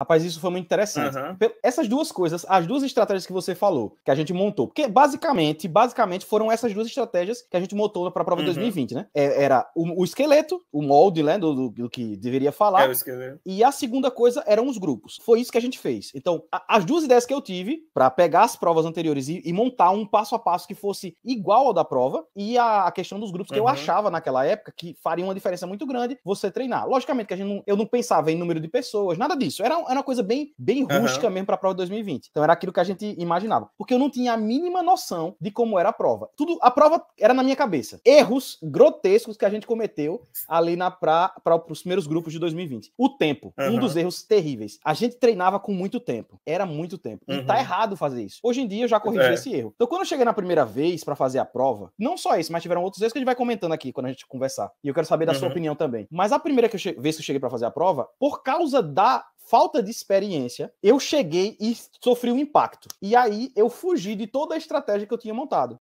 Rapaz, isso foi muito interessante. Uhum. Essas duas coisas, as duas estratégias que você falou, que a gente montou, porque basicamente, basicamente foram essas duas estratégias que a gente montou para a prova de uhum. 2020, né? É, era o, o, esqueleto, o molde, né, do, do, do que deveria falar. É e a segunda coisa eram os grupos. Foi isso que a gente fez. Então, a, as duas ideias que eu tive para pegar as provas anteriores e, e, montar um passo a passo que fosse igual ao da prova e a, a questão dos grupos que uhum. eu achava naquela época que faria uma diferença muito grande você treinar. Logicamente que a gente não, eu não pensava em número de pessoas, nada disso. Era era uma coisa bem, bem rústica uhum. mesmo para a prova de 2020. Então era aquilo que a gente imaginava. Porque eu não tinha a mínima noção de como era a prova. Tudo, a prova era na minha cabeça. Erros grotescos que a gente cometeu ali na para os primeiros grupos de 2020. O tempo, uhum. um dos erros terríveis. A gente treinava com muito tempo. Era muito tempo. Uhum. E tá uhum. errado fazer isso. Hoje em dia eu já corrigi é. esse erro. Então quando eu cheguei na primeira vez para fazer a prova, não só esse, mas tiveram outros erros que a gente vai comentando aqui quando a gente conversar. E eu quero saber da sua uhum. opinião também. Mas a primeira que eu vez que eu cheguei para fazer a prova, por causa da falta de experiência, eu cheguei e sofri um impacto. E aí eu fugi de toda a estratégia que eu tinha montado.